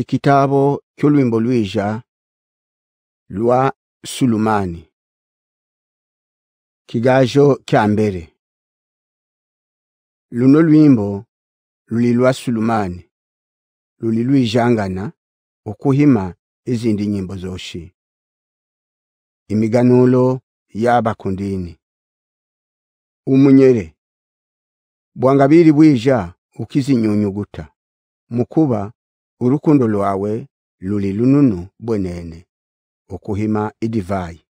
ekitabo ky'olwimbo lwija lwa sulumani kigajo kya mbere luno lwimbo luli lwa sulumani luli lwijangana okuhima izindi nyimbo zoshi imiganulo yabakundini umunyere bwangabiri bwija ukizinyunyuguta mukuba urukundo lwawe luli lununu bwenene okuhima idivai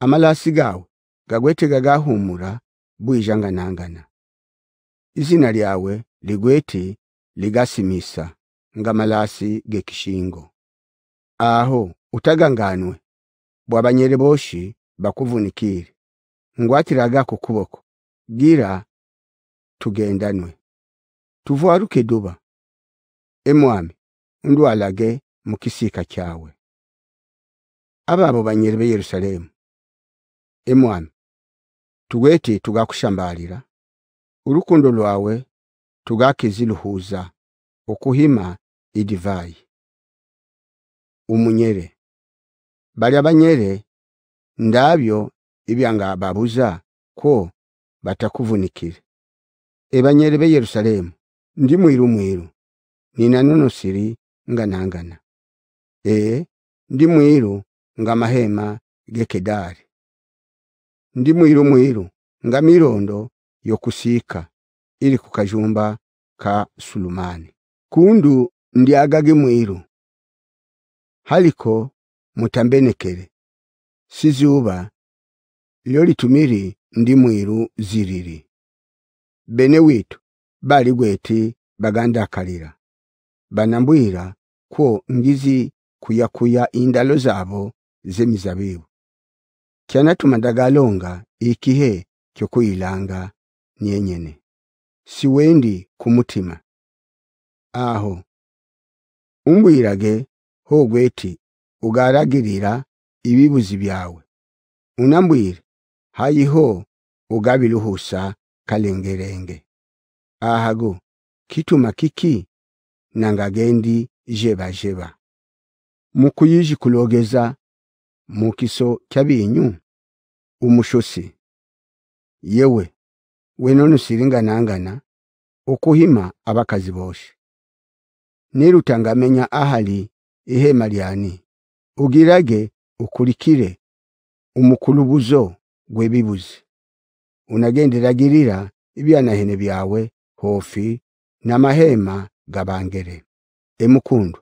amalasi gawe gagwete gagahumura bwijanganangana izina lyawe ligwete ligasimisa ngamalasi gekishingo aho utaganganwe bwabanyere boshi bakuvunikire ngwatiraga ku kuboko gira tugendanwe tuvwaruke duba emwami ndwalage mu kisiika kyawe ababo banyere b'e Yerusalemu emwami tuwete tugakushambalira urukundo lwawe tugakiziluhuza okuhima idivai umunyere bali abanyere ndabyo ibyanga babuza ko batakuvunikira ebanyere b'e Yerusalemu ndi mwiru mwiru nina nuno siri nganangana ee ndi mwiru nga mahema gekedari ndi mwiru mwiru nga mirondo yokusika ili kukajumba ka Sulumani kundu ndi agage mwiru haliko mutambenekere sizuba litumiri ndi mwiru ziriri bene witu bali gweti baganda kalira banambwira ko ngizi kuyakuya indalo zabo zemizabibu kyanatuma dagalonga ikihe kuyilanga nyenyene siwendi kumutima aho umbwirage hogweti ugaragirira ibibuzi byawe unambwire hayiho ugabiruhusa kalengerenge ahago kituma kiki nangagendi jeba mukuyiji kulogeza mukiso kyabinyu umushosi yewe wenone siringanangana okuhima abakazi boshe nirutangamenya ahali ihema lyani ugirage ukulikire umukulubuzo gwebibuzi unagenderagirira ibyanahene byawe hofi na mahema gabangere emukundu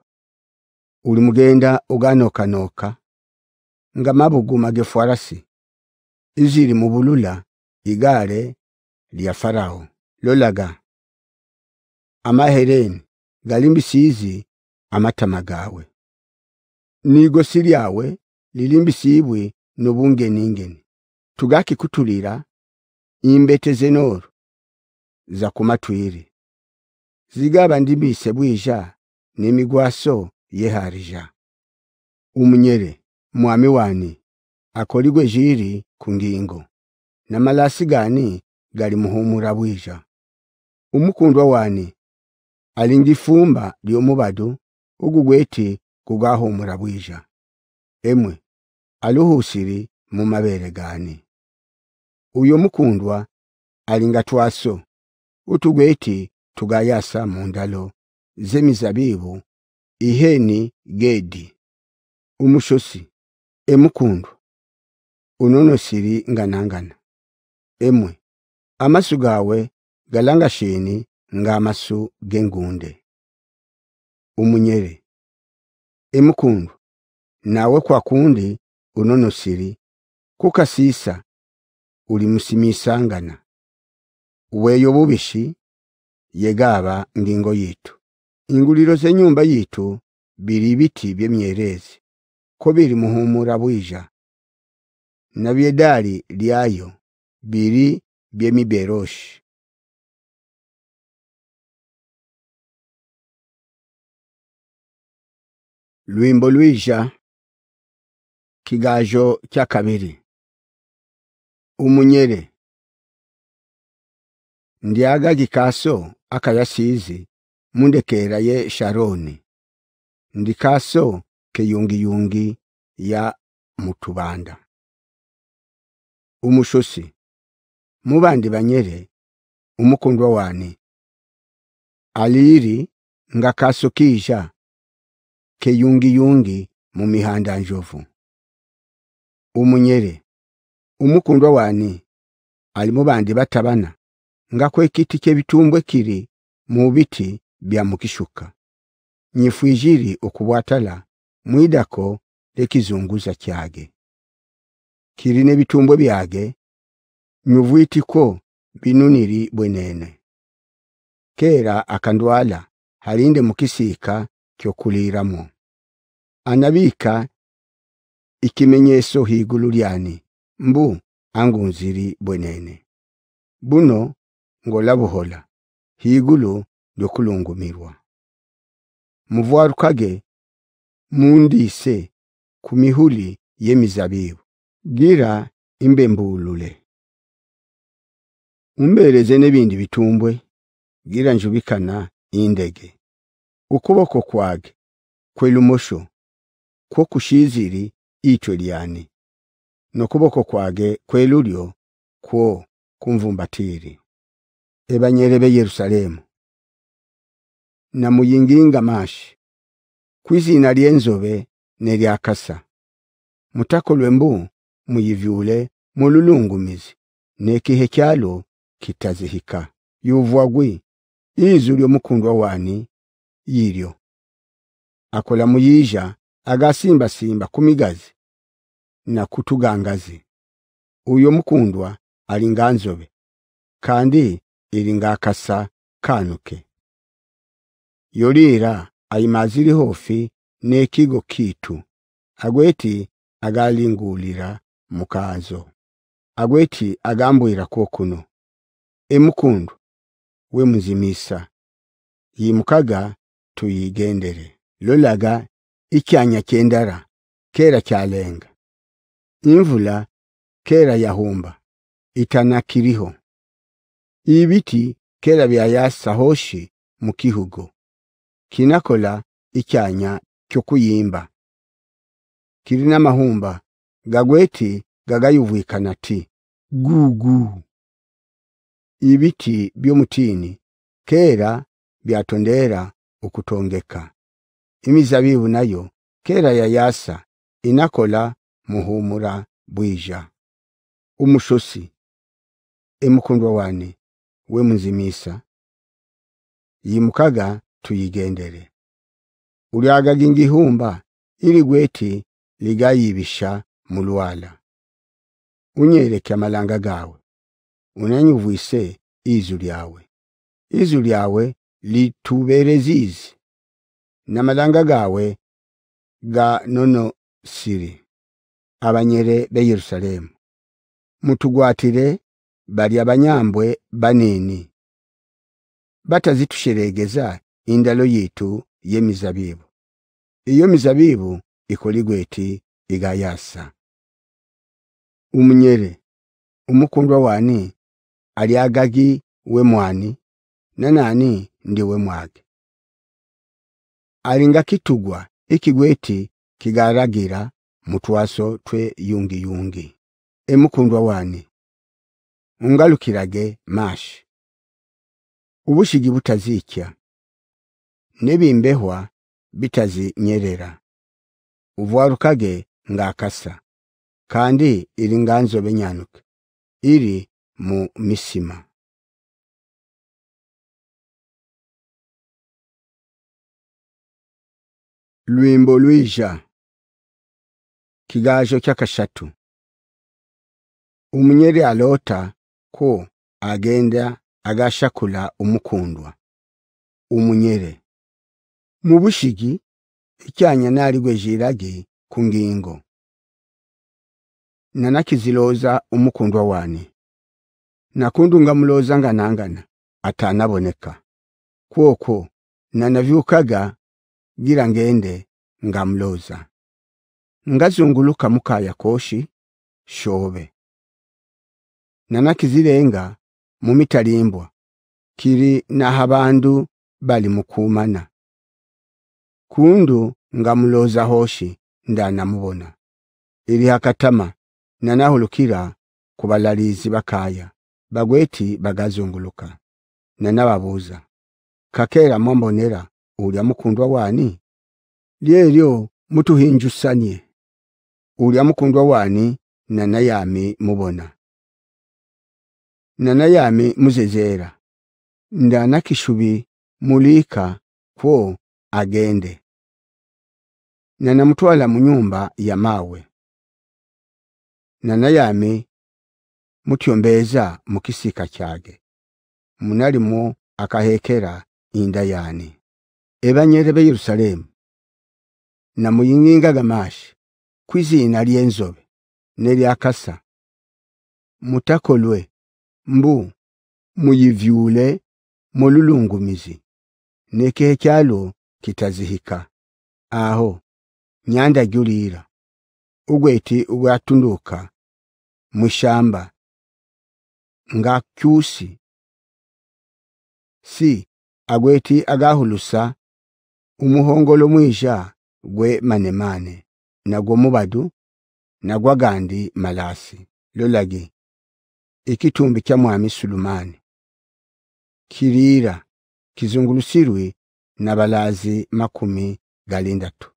uli mugenda oganookanoka nga mabuguma gefarasi izili mu bulula igale lya farao lolaga amahereni galimbisiizi amatama gawe nigosi lyawe lilimbisibwe nobungeningeni tugaki kutulira imbete zenoro za kumatwiri zigaba ndibise bwija n'emigwaso yeharija umunyere mwami wani akoligwe jiri ku ngingo malasi gani gali muhumura bwija umukundwa wani lyo mubadu ugugweti kugahumura bwija emwe aluhusiri mu mabere gani uyo mukundwa alingatwaso utugwete utugweti tugayasa mu ndalo z'emizabibu iheni gedi umushosi emukundu unonosiri nganangana emwe amasu gawe nga ngamasu gengunde umunyere emukundu nawe kwakundi unonosiri kukasisa ulimusimisangana weyo bubishi yegaba ndingo yitu inguliro nyumba yitu biri ibiti byemyerezi ko biri muhumura bwija na lyayo biri byemiberoshi Luimbo lwija kigajo kya kabiri umunyere ndiaga gikaso akayasizi ye Sharoni ndikaso keyungiyungi ya mutubanda umushosi mubandi banyere umukundwa wani aliri ngakaso kija keyungiyungi mu mihanda njovu umunyere umukundwa wani ali mubandi batabana ngako ekiti ky'ebitumbwe kiri mu biti bya mukishuka nyifwijiri okubwatala mwidako lekizunguza kyage kiri bitumbwe byage nyuvwitiko binuniri bwenene kera akandwala halinde mukisiika kyokuliramu anabika ikimenyeso higulu lyani mbu angunziri bwenene buno ngolabuhola higulu lyokulungumirwa muvwarukage mundise ku mihuli y'emizabibu gira imbembulule umbereze n'ebindi bitumbwe gira njubikana indege ukuboko kwage kwelumosho kwo kushiziri itwe lyane nokuboko kwage kwelulyo kwo kumvumbatiri ebanyere b'e Yerusalemu muyinginga mashi kwizina lyenzobe nelyakasa mutakolwe mbu muyivyule mululungumizi nekihe kyalo kitazihika gwi izu lyomukundwa wani yiryo akola muyija simba kumigazi na kutugangazi uyo mukundwa alinganzobe kandi ilinga kanuke yolira ayimazili hofi nekigo kitu agweti agalingulira mukazo agweti agambwira kokuno emukundu we muzimisa yimukaga tuyigendere lolaga ikyanya kendara kera kyalenga imvula kera yahumba itanakiriho ibiti kera byayasahoshi mu kihugo kinakola icyanya cyo kuyimba kirina mahumba gagweti gagayubwikana ti gugu ibiti by'omutini kera byatondera ukutongeka imizabibu nayo kera yayasa inakola muhumura bwija umushosi emukundwa wane we muzimisa yimukaga tuyigendere ulyagaga ingihumba ili gweti ligayibisha mulwala unyereke amalanga gawe unanyuvwise izu lyawe izu lyawe lituberezizi namalanga gawe ga nono siri abanyere beyerusalemu mutugwatire bali abanyambwe banini batazitusheregeza indalo yitu y'emizabibu iyo mizabibu ikoligwe eti igayasa umunyere umukundwa wani ali agagi na nani ndi we mwage alinga kitugwa ikigweti kigaragira mutwaso twe yungi yungi emukundwa wani mungalukirage mashi ubushigi butazikya nebimbehwa bitazinyerera uvwarukage ngakasa kandi iri nganzo benyanuke iri mu misima lwimbo lwija kigajo kyakashatu umunyeri alota ko agenda agashakula umukundwa umunyere mu bushigi ekyanya naligwejirage ku ngingo nanakizilooza umukundwa wani nakundu ngamuloza nganangana atanaboneka kwokwo nanavyukaga gira ngende ngamlooza ngazunguluka mukaya koshi shobe nanaki mu mitalimbwa kiri na habandu bali mukumana kundu nga muloza hoshi ndanamubona iri hakatama nanahulukira kubalalizi bakaya bagweti bagazunguluka nanababuuza kakera mwambonera ulya mukundwa wani lyeryo mutuhinjusanye ulya mukundwa wani nanayami mubona nana yame ndana kishubi mulika kwo agende nanamutwala mu nyumba ya mawe nana yame mutyombeeza mu kisika kyage munalimu akahekera inda yani ebanyere be Yerusalemu muyinginga gamashi kwizina lyenzobe akasa mutakolwe mbu muyivyule molulungumizi nekehe kyalo kitazihika aho nyanda julira ugweti ubwatunduka mwishamba nga kyusi si agweti agahulusa umuhongolo mwisha gwe manemane nagwo mubadu gandi malasi lolagi ekitumbi kya mwami Sulumani kiriira kizungulusirwe nabalazi makumi tu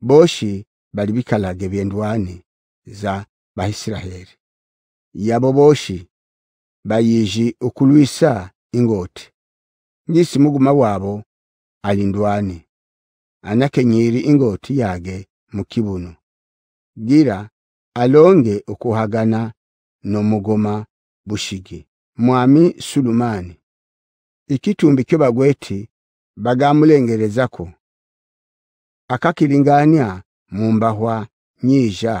boshi bali bikalage byendwani za baisiraheli yabo boshi bayiji okulwisa ingote ngisi muguma wabo alindwani anakenyiri ingoti yage mukibuno gira alonge okuhagana n'omugoma bushigi mwami Sulumani ikitumbi kyo bagweti bagamulengerezako akakilingania mumbahwa nyija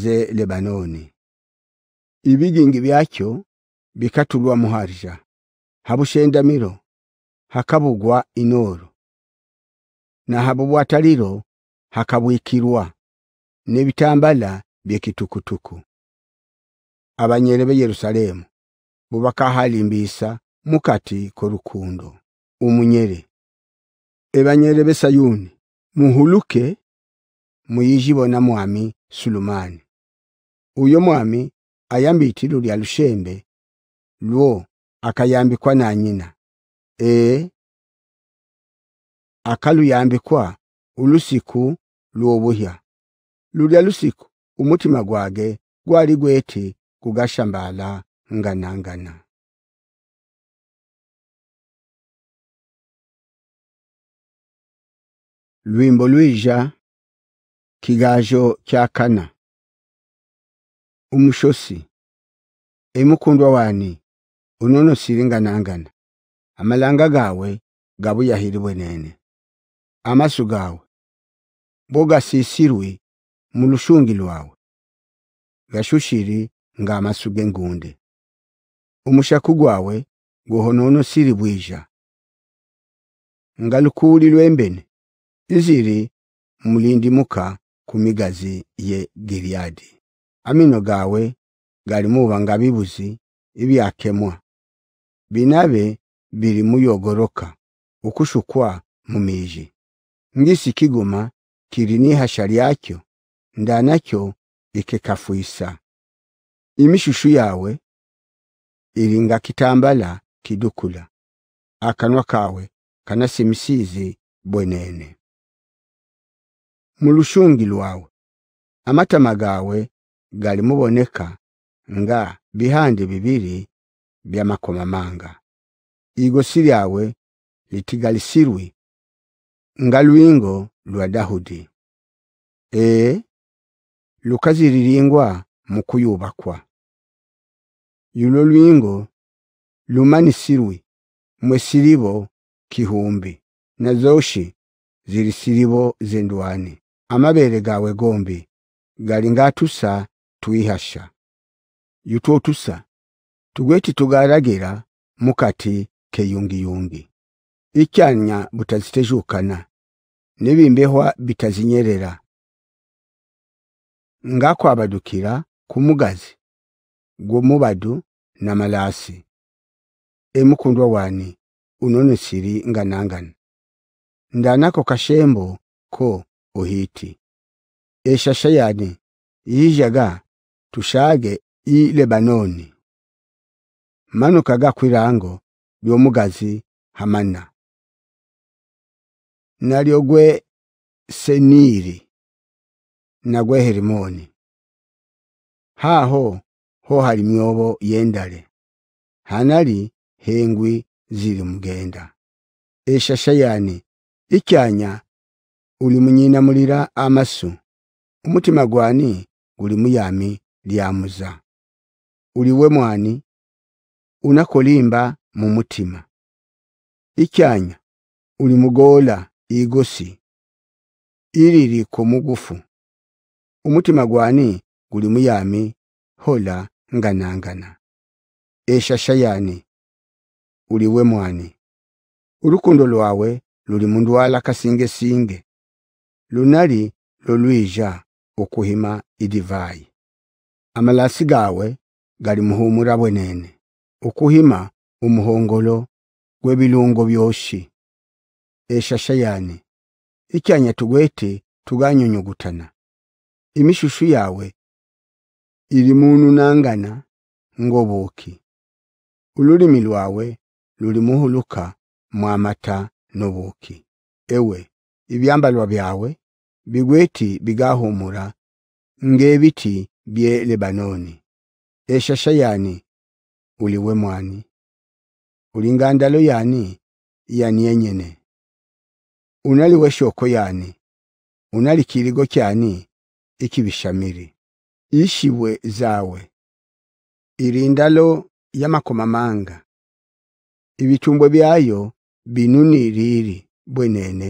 ze Lebanoni ibigingi byakyo bikatulwa muharija habushenda miro hakabugwa inoro na habubwataliro hakabwikirwa n'ebitambala byekitukutuku abanyere b'e Yerusalemu bo bakahalimbisa mukati k'orukundo umunyere ebanyere b'e Sayuni muhuluke muyijibona mwami Sulumani uyo mwami ayambitilo lya lushembe lwo akayambikwa na nyina ee akaluyambikwa ulusiku lwobuhya lulya lusiku umutima gwage gwali gweti kukashambala nganangana lwimbo lwija kigajo kya kana umushosi emukundwa wani unonosile nganangana amalanga gawe gabuyahilibwe nene amasu gawe bogasisirwe mu lushungi lwawe gashushiri ngamasu ngunde umushaku gwawe guhonono siri bwija ngalukuli lwembene iziri mulindi muka kumigazi ye giriadi amino gawe gali mubanga bibuzi ibyakemwa binabe biri muyogoroka ukushukwa mumiji ngisi kigoma kiri hashari yakyo ndanakyo ikekafuisa imishushu yawe iringa kitambala kidukula akanwa kawe kanasimisizi bwenene mulushungi lwawe amatama gawe galimuboneka nga bihande bibiri bya manga igosi lyawe litigalisirwi nga lwingo lwa Dahudi e ee, lukaziriringwa mu kuyubakwa lwingo lumanisirwe mwe kihumbi na zoshi ziri siribo zendwani amabere gawe gombi gali ngatusa twihasha yutwo tusa tugweti tugaragira mukati keyungiyungi icyanya butazitejukana nebimbehwa bitazinyerera ngakwabadukira kumugazi mubadu na malasi emukundwa wani unone siri nganangana ndanako kashembo ko eshasha yani yijaga tushage i Lebanoni manukaga gakwirango byomugazi hamana naliogwe seniri nagwe herimoni haho ho hali myobo yendale hanali hengwi zili mugenda eshashayani ikyanya uli munyina mulira amasu umutima gwani guli muyami lyamuza uliwe mwani unakolimba mu mutima ikyanya uli mugola igosi iriri ko mugufu umutima gwani guli muyami hola nganangana eshashayani uliwe mwani ulukundo lwawe luli mundu kasinge kasingesinge lunali lolwija okuhima idivai amalasi gawe gali muhumura bwenene ukuhima umuhongolo gwebilungo byoshi eshashayani ikyanya tugwete tuganyunyugutana imishushu yawe ili nangana ngoboki olulimi lwawe luli muhuluka mw'amata n'obuuki ewe ibyambalwa byawe bigweti bigahumura ng'ebiti bye lebanoni eshasha yani uliwe mwani ulinga ndalo yani yani yenyene unaliwe shoko yani kirigo kyani ikibishamiri ishiwe zawe irindalo y'amakomamanga ibicumbwe byayo binuni riri bwenene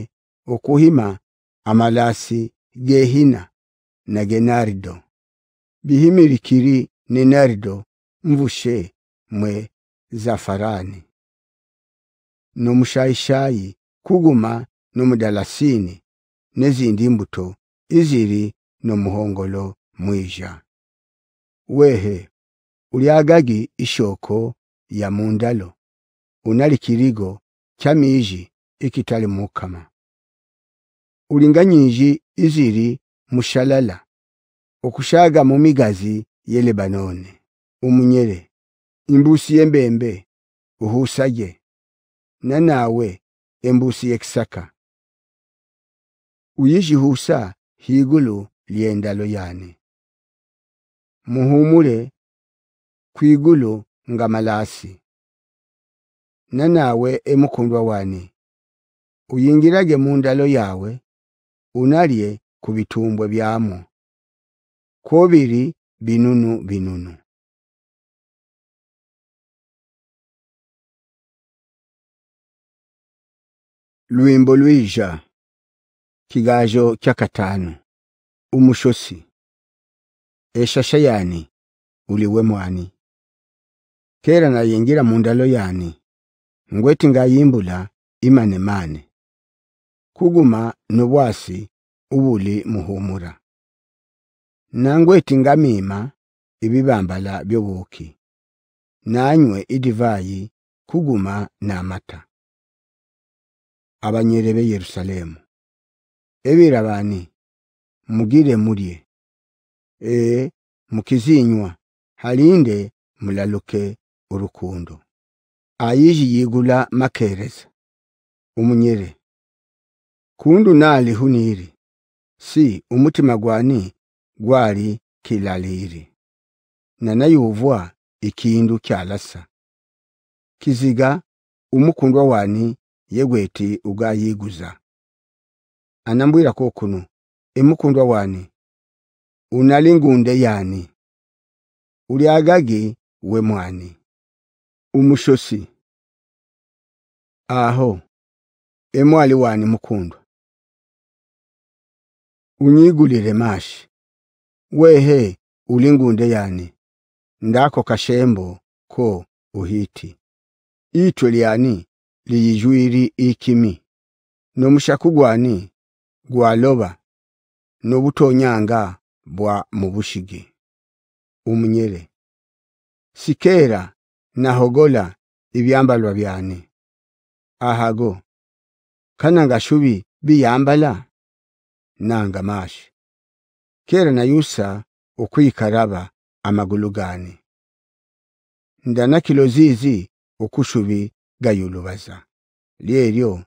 okuhima amalasi gehina na genarido bihimirikiri nardo mvushe mwe zafarani nomushayishayi kuguma nomudalasini nezindi mbuto iziri nomuhongolo mwija wehe uliagagi ishoko ya mundalo kirigo kyamiiji ikitali mukama ulinganyiji iziri mushalala okushaga mu migazi ye Lebanoni umunyere imbusi yembembe uhusaje nanawe embusi yekisaka uyijihusa higulu lyendalo yani muhumule kwigulu ngamalasi nanawe emukundwa wani uyingirage mu ndalo yawe unalye kubitumbwe byamo kobiri binunu binunu lwimbo lwija kigajo katano umushosi eshasha yani uliwe mwani kera nayingira mundalo yani ngweti ngayimbula imane mane kuguma nobwasi ubuli muhumura nangweti ngamima ibibambala byobuki nanywe idivayi kuguma namata abanyere be Yerusalemu ebirabani mugire murye e mukizinywa halinde mulaluke urukundo ayiji yigula makereza umunyere kundu nali huniri si umutima gwani gwali kilaliri nanayuvwa ikindu kyalasa kiziga umukundwa wani yegweti ugayiguza anambwira kokunu emukundwa wani unalingunde yani ulyagagi we mwani umushosi aho emwali wani mukundwa unyigulire mashi wehe ulingunde yani ndako kashembo ko uhiti itwe lyani liyijwiri ikimi nomushakugwani gwaloba nobutonyanga bwa mubushige bushige umunyere sikera nahogola ibyambalwa byane ahago kana ngashubi biyambala nanga mashi kera nayusa okwikaraba amagulu gane ndana kilozizi okushubi gayulubaza lyeryo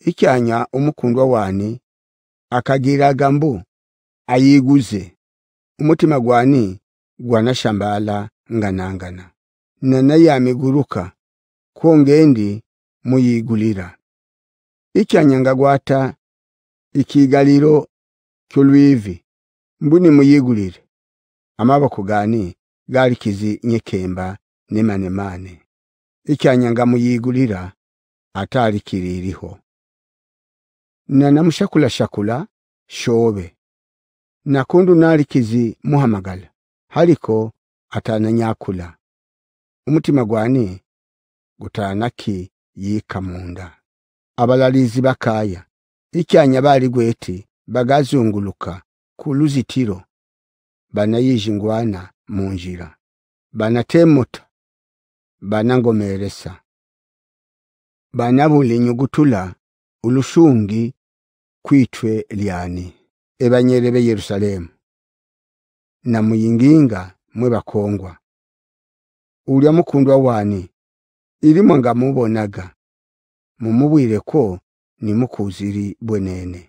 ikyanya umukundwa wani akagira gambu ayiguze umutima gwani shambala nganangana nana yamiguruka ko ngendi muyigulira icyanyanga gwata ikigaliro kyolwivi mbuni muyigulire amaboko kugani gali kizi nyekemba nemane mane ikyanyanga muyigulira atari kiririho nana mushakula shakula shobe nakundu nalikizi muhamagala haliko atananyakula umutima gwani gutanaki yika munda abalalizi bakaya ikyanya bali gweti bagazunguluka ku luzitiro banayijingwana munjira banatemuta banangomeresa banabulinyugutula ulushungi kwitwe lyani ebanyere b'e Yerusalemu na muyinginga mwe bakongwa ulya mukundwa wani irimo ngamubonaga mubonaga mumubwire ko mukuziri bwenene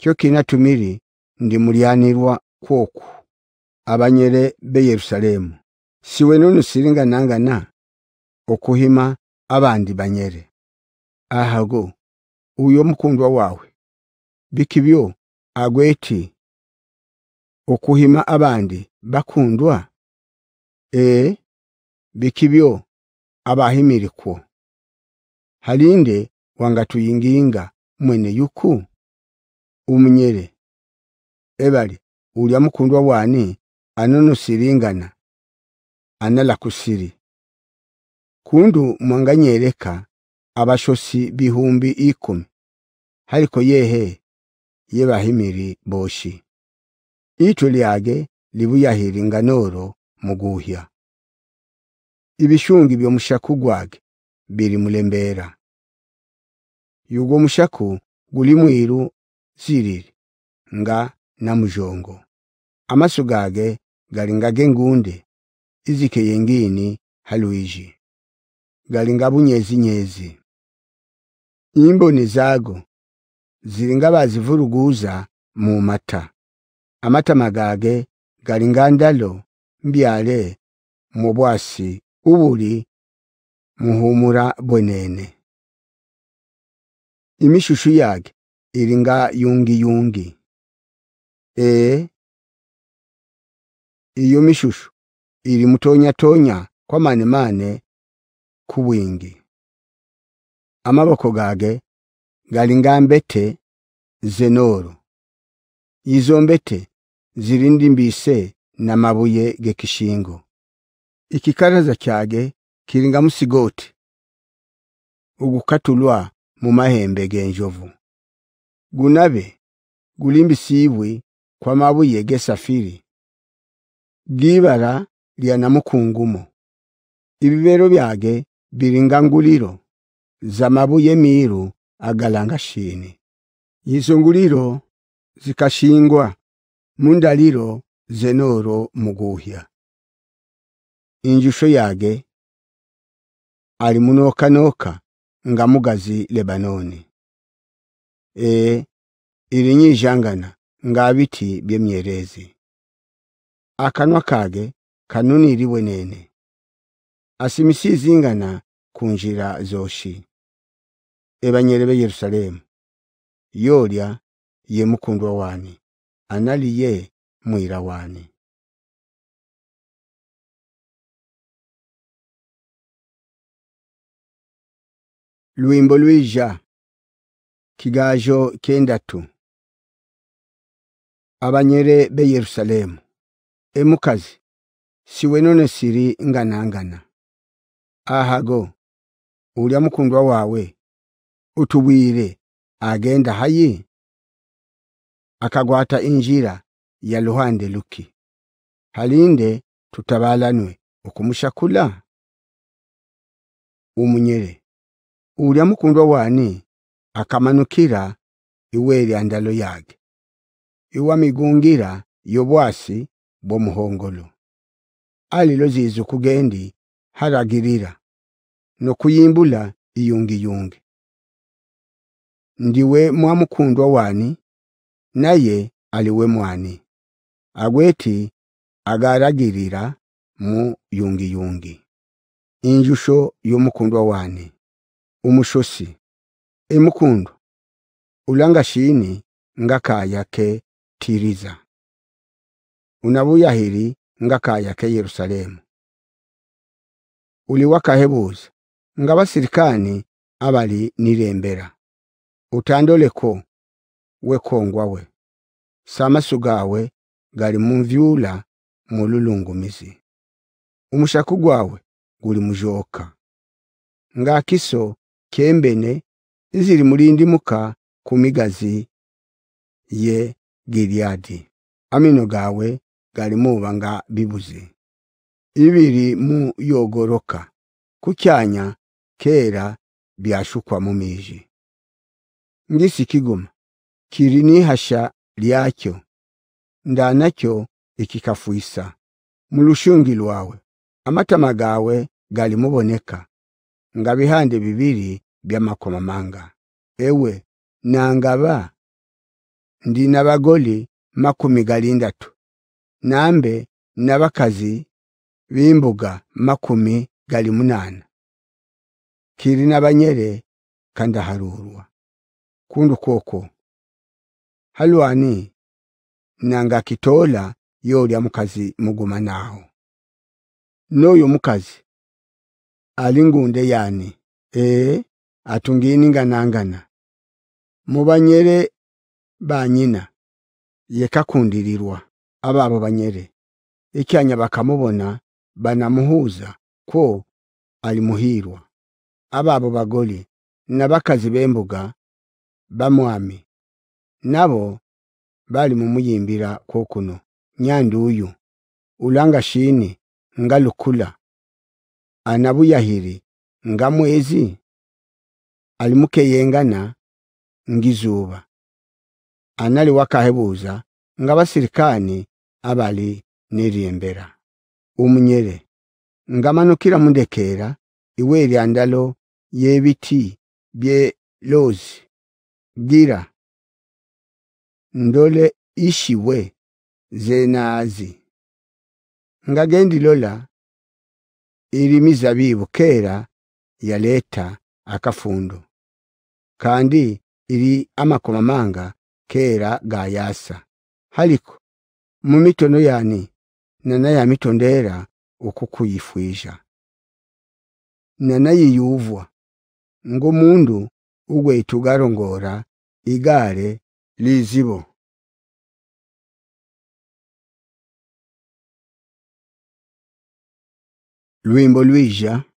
kyo kinatumiri ndi mulyanirwa kwoku abanyere b'e Yerusalemu siwe nunu siringa nangana okuhima abandi banyere ahago uyo mukundwa wawe bikibyo agweti okuhima abandi bakundwa ee bikibyo abahimirikwo halinde wangatuyinginga mwene yuku umunyere ebali ulya mukundwa wani anonusiringana anala kusiri kundu mwanganyereka abashosi bihumbi ikumi haliko yehe yebahimiri boshi itu lyage libuyahiringa noro muguhya ibishungi byomushaku gwage biri mulembera yugo mushaku guli mwiru ziriri nga namujongo amaso gage galinga gengunde izike yengini haluiji galinga bunyezi nyezi imboni zago ziringa bazivuruguza mu mata amatama gaage galingandalo ndalo mbyale mu bwasi ubuli muhumura bwenene imishushu yage iringa yungi yungi ee iyo mishushu ili tonya kwa mane kubwingi amaboko gage galingambete mbete izombete izo mbete ziri mabuye g'ekishingo ikikaraza kyage kiringa musigote ugukatulwa mu mahembe g'enjovu gunabe gulimbisibwe mabuye g'esafiri gibara lya namukungumo ibibero byage biringa nguliro za mabuye miiru agalanga shini yizunguliro nguliro zikashingwa mundaliro zenoro muguhya injusho yage ali munoka noka nga mugazi lebanoni e ilinyijangana nga biti byemyerezi akanwa kage kanuniriwe nene zingana kunjira zoshi ebanyere b'e yerusaalemu yoolya ye mukundwa wani anali ye mwira wani Luimbo lwija kigajo tu abanyere b'e Yerusalemu emukazi none siri nganangana ahago ulya mukundwa wawe utubwire agenda hayi akagwata injira ya luhande luki halinde tutabalanwe okumushakula umunyere ulya mukundwa wani akamanukira iweri andalo yage iwa migungira yobwasi bw'omuhongolo alilo zizu kugendi haragirira nokuyimbula iyungiyungi ndiwe mwamukundwa wani naye aliwe mwani agweti agaragirira mu yungi yungi injusho yomukundwa wani umushosi emukundo ulangashini ngakayake tiriza unabuyahiri ngakayake Yerusalemu uliwakahebuza ngabasirikani abali nirembera utandoleko we samasu gawe gali munvyula mululungumizi umushaku gwawe guli mujoka ngakiso kembene zili mulindi muka kumigazi ye giliadi amino gawe gali mubanga bibuzi ibiri mu yogoroka kucyanya kera byashukwa mu miji kiguma kiri nihasha lyakyo ndaanakyo ekikafuyisa mu lushungi lwawe amatama gawe galimuboneka nga bihande bibiri by'amakomamanga ewe nangaba ndi n'abagole makumi galindatu nambe n'abakazi b'imbuga makumi gali munana kiri n'abanyere kandaharurwa kundu kwokwo halwani nanga kitoola yoolya mukazi muguma naawo n'oyo mukazi ali ngunde yaani ee atungiininganangana mu mubanyere banyina yekakundirirwa abo banyere ekyanya bakamubona banamuhuuza kwo alimuhiirwa abo bagoli bagole n'abakazi b'embuga bamwami nabo bali mumuyimbira kokuno nyandu uyu ulanga shini ngalukula anabuyahiri nga mwezi alimukeyengana ngizuba anali wakahebuza nga abali niriembera umunyere ngamanukira mundekera iwe lyandalo yebiti bye lozi gira ndole ishiwe zenazi ngagendilola ilimizabibu kera yaleta akafundo kandi ili amakomamanga kera gayasa haliko mu mitono yani nana ya mitondera okukuyifwisha nana yiyuvwa ngo mundu ugweitu garongora igare lizibo lwimbo lwija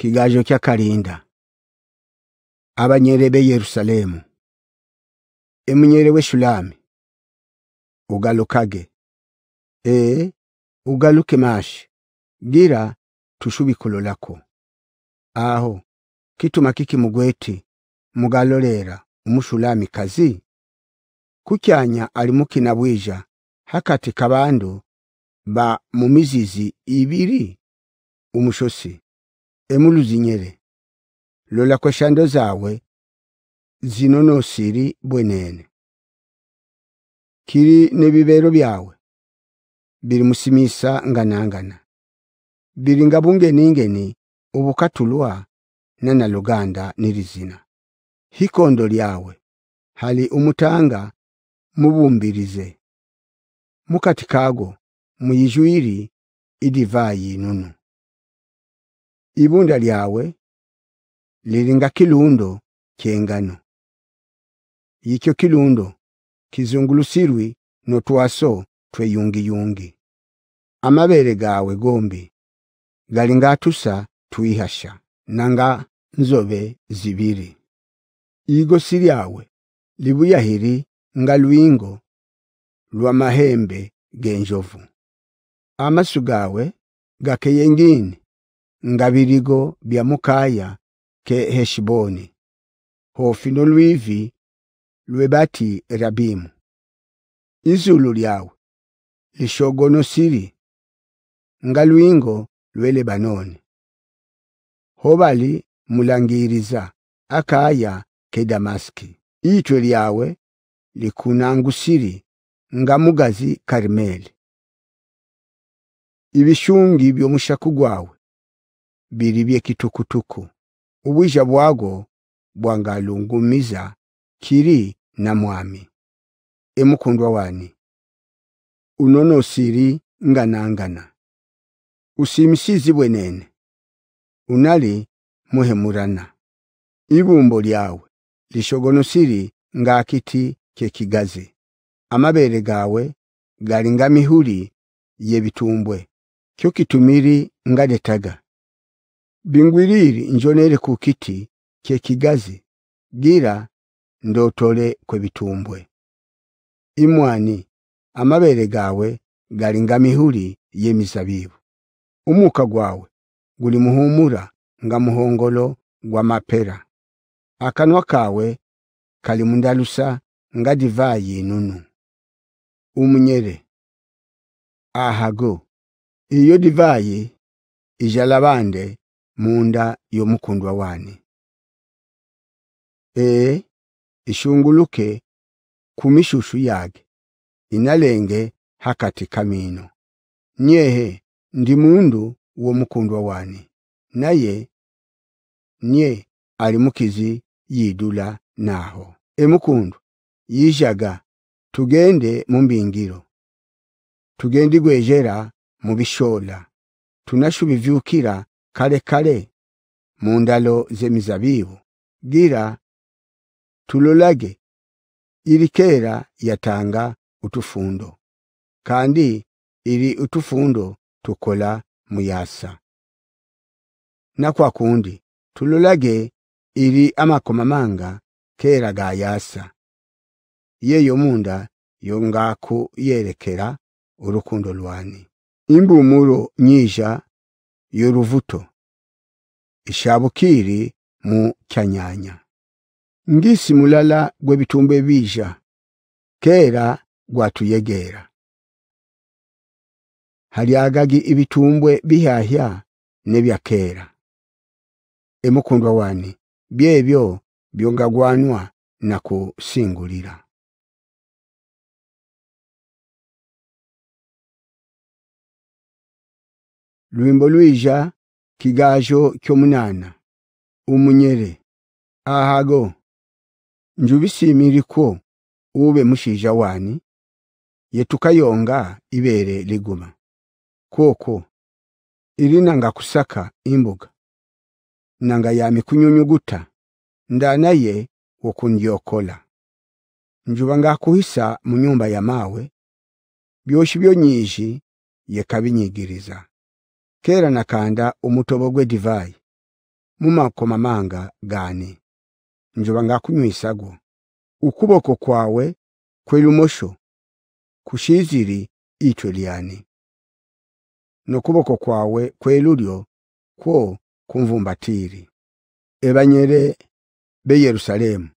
kigajo kya kalinda abanyere be Yerusalemu emunyere we Shulami ugalukage e ugaluke mashi gira tushubikolo lako aho kituma kiki mugweti mugalolera kazi kukyanya alimukina bwija hakati kabandu ba mumizizi ibiri umushosi emuluzinyere lola kweshando zawe siri bwenene kiri nebibero byawe biri musimisa nganangana biri ningeni ubukatulwa nena luganda nilizina hikondo lyawe hali umutanga mubumbirize mukati kago muyijwiri idivayi nunu ibunda lyawe lilinga kilundo kyengano yikyo kilundo kizungulusirwi notwaso yungi amabere gawe gombi galinga atusa twihasha nanga nzobe zibiri igosi lyawe libuyahiri nga lwingo lwa mahembe genjovu amasu gawe gakeyengini nga birigo bya mukaya ke heshiboni hofi no lwivi lwebati rabimu izulu lyawe lishogonosiri nga lwingo lwelebanoni hobali mulangiriza akaya ke Damaski Itwe lyawe likunangusiri ngamugazi Karmeli ibishungi byomushaku gwawe biri bye kitukutuku ubwija bwago bwangalungumiza kiri na mwami emukundwa wani siri nganangana usimisizi bwenene unali muhemurana ibumbo lyawe lishogonosiri ngakiti kyekigazi amabere gawe gali mihuri yebitumbwe kyo kitumiri ngadetaga bingwiriri njonere ku kiti kyekigazi gira ndotole kwebitumbwe imwani amabere gawe gali mihuri yemizabibu umuka gwawe guri muhumura nga muhongolo gwa mapera akanwa kawe kali mundalusa nga divayi inunu umunyere ahago iyo divayi ijalabande munda yomukundwa wani e ishunguluke kumishushu yage inalenge hakati kamino nyehe ndi mundu w'omukundwa wani naye nye alimukizi yidula naaho emukundu yijaga tugende mu mbingiro tugende gwejera mu bishola tunashubivyukira kale kale mu ndalo z'emizabibu gira tulolage ilikera yatanga utufundo kandi ili utufundo tukola muyasa kwa kundi tululage iri amakomamanga kera yasa yeyo munda yongaku yerekera urukundo lwani imbumuro nyija yoruvuto ishabukiri mu kyanyanya ngisi mulala bitumbe bija kera gwatuyegera halyagagi ibitumbwe bihahya nebyakera emukundwa wani byebyo byongagwanwa na kusingulira lwimbo lwija kigajo kyomunana umunyere ahago njubisimiriko ube mushija wani yetukayonga ibere liguma kwokwo irina kusaka imbuga nanga yami kunyunyuguta ndana ye wokunjokola njuba kuhisa mu nyumba ya mawe byoshi byonyiji yekabinyigiriza kera nakanda umutobogwe gwe divai mumakoma manga gani njuba ngakunywisago ukuboko kwawe kwelumosho kushiziri itweliani lyani n'okuboko kwawe kw'erulyo kwo kumvumbatiri ebanyere b'e Yerusaalemu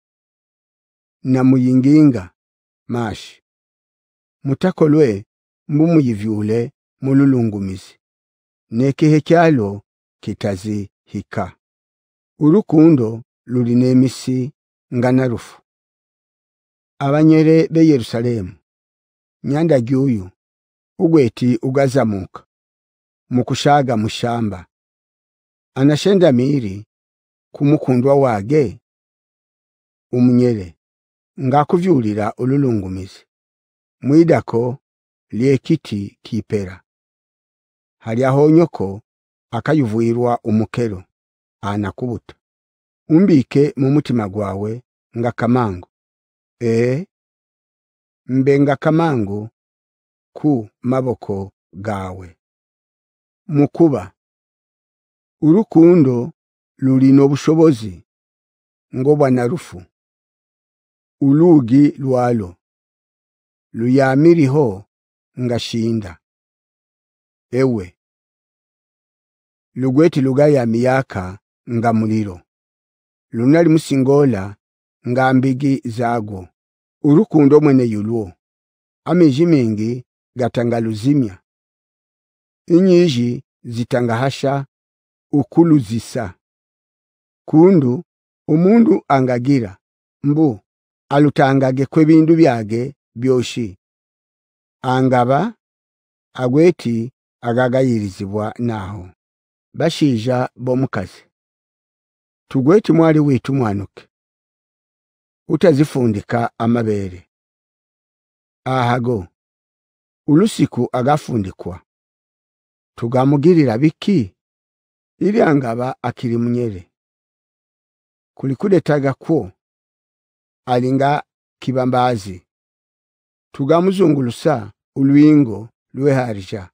namuyinginga mashi mutakolwe mbumuyivyule mululungumizi nekihe kyalo kitazihika urukundo luli n'emisi nga narufu abanyere b'e nyanda gyuyu ugweti ugazamuka mukushaga mushamba anashenda miri kumukundwa wage umunyere ngakuvyulira olulungumizi mwidako lyekiti kipera hali ahonyoko akayuvwirwa umukero anakubuta umbike mu mutima gwawe nga e mbenga kamango ku maboko gawe mukuba urukundo lulina obushobozi ngobwa na rufu ulugi lwalo luyamiriho ngashinda ewe lugweti lugayami yaka nga muliro lunali musingola nga mbigi zagwo urukundo mwene yulwo amiji mingi gatanga luzimya inyiji zitangahasha ukulu zisa kundu umundu angagira mbu alutangage kwebindu byage byoshi angaba agweti agagayirizibwa naho bashija bomukazi tugweti mwali witu mwanuke utazifundika amabere ahago ulusiku agafundikwa tugamugirira biki ilya ngaba akili munyere kulikudetaga kwo alinga kibambazi tugamuzungulusa ulwingo lweharja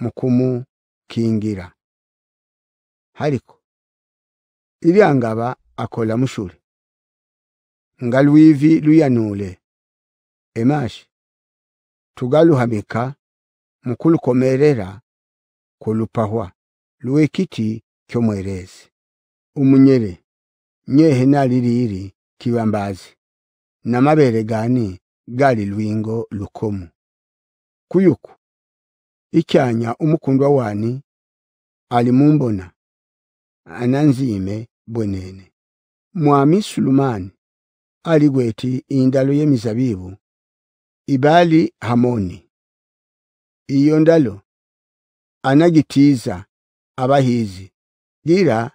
mukumu kingira haliko ilya ngaba akola mushule nga lwivi luyanule emashi tugaluhamika mukulukomerera kolupahwa luwekiti kyomwerezi umunyere nyehe kiwambazi na namabere gani gali lwingo lukomu kuyuku ikyanya umukundwa wani ali mumbona ananzime bwenene mwami Sulumani aligweti indalo yemizabibu ibali hamoni iyo ndalo anagitiiza abahizi bakizi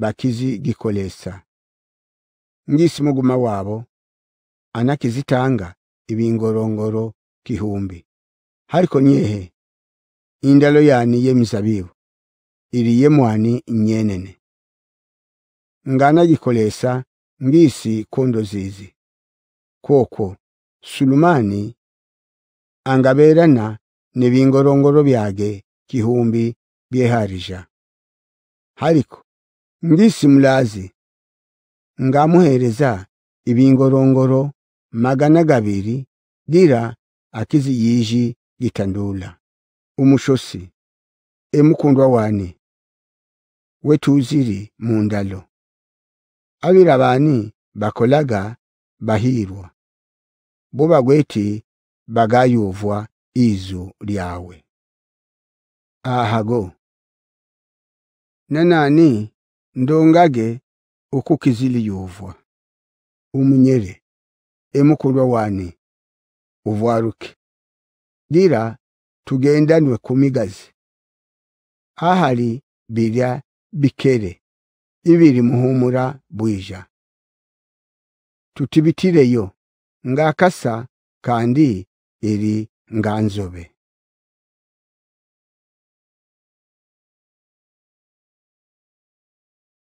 bakizigikolesa ngisi muguma wabo anakizitanga ibingorongoro kihumbi hariko nyehe indalo yani yemizabibu iri yemwani nyenene ngana gikolesa ngisi kondo zizi koko Sulumani angaberana nebingorongoro byage kihumbi byeharija hariko ngisi mulazi ngamuhereza ibingorongoro magana gabiri gira akizi yiji gitandula umushosi emukundwa wani wetuziri mundalo abirabani bakolaga bahirwa bo bagweti bagayuvwa izo lyawe ahago nanani ndongage okukizili yovwa umunyere emukulwa wani uvwaruke dira tugendanwe kumigazi ahali birya bikere ibiri muhumura bwija tutibitireyo ngakasa kandi eri nganzobe